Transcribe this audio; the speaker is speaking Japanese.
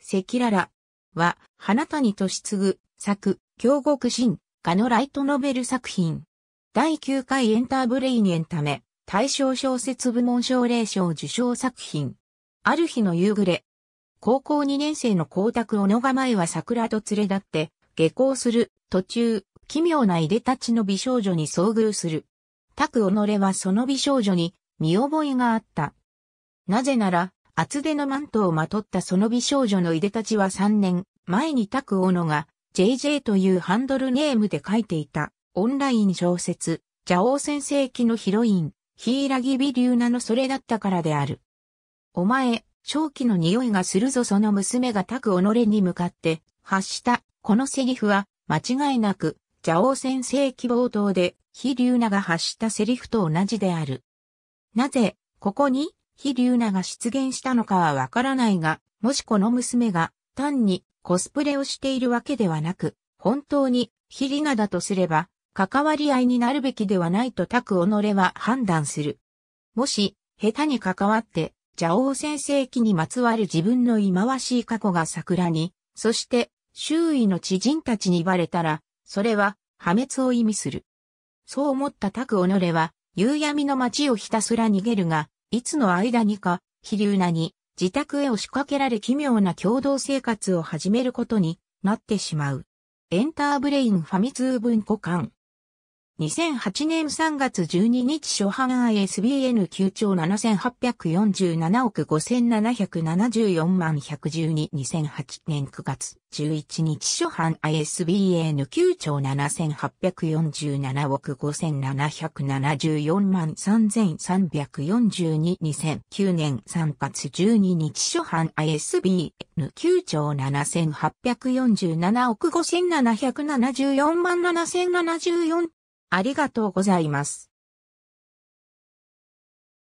赤裸々は、花谷俊次作、京極真画のライトノベル作品。第9回エンターブレイニエンタメ、大賞小説部門奨励賞受賞作品。ある日の夕暮れ。高校2年生の光沢小野が前は桜と連れ立って、下校する、途中、奇妙な出たちの美少女に遭遇する。たく己はその美少女に見覚えがあった。なぜなら、厚手のマントをまとったその美少女のいでたちは3年前にタクオノが JJ というハンドルネームで書いていたオンライン小説、蛇王先生期のヒロイン、ヒイラギビリューナのそれだったからである。お前、正気の匂いがするぞその娘がタクれに向かって発したこのセリフは間違いなく蛇王先生期冒頭でヒリューナが発したセリフと同じである。なぜ、ここに非龍名が出現したのかはわからないが、もしこの娘が単にコスプレをしているわけではなく、本当に非龍名だとすれば、関わり合いになるべきではないとタク己は判断する。もし、下手に関わって、蛇王先生期にまつわる自分の忌まわしい過去が桜に、そして周囲の知人たちにバレたら、それは破滅を意味する。そう思ったタク己は、夕闇の街をひたすら逃げるが、いつの間にか、飛龍なに自宅へ押しかけられ奇妙な共同生活を始めることになってしまう。エンターブレインファミ通文庫館。2008年3月12日初版 ISBN 9兆7847億5774万112 2008年9月11日初版 ISBN 9兆7847億5774万3342 2009年3月12日初版 ISBN 9兆7847億5774万7074ありがとうございます。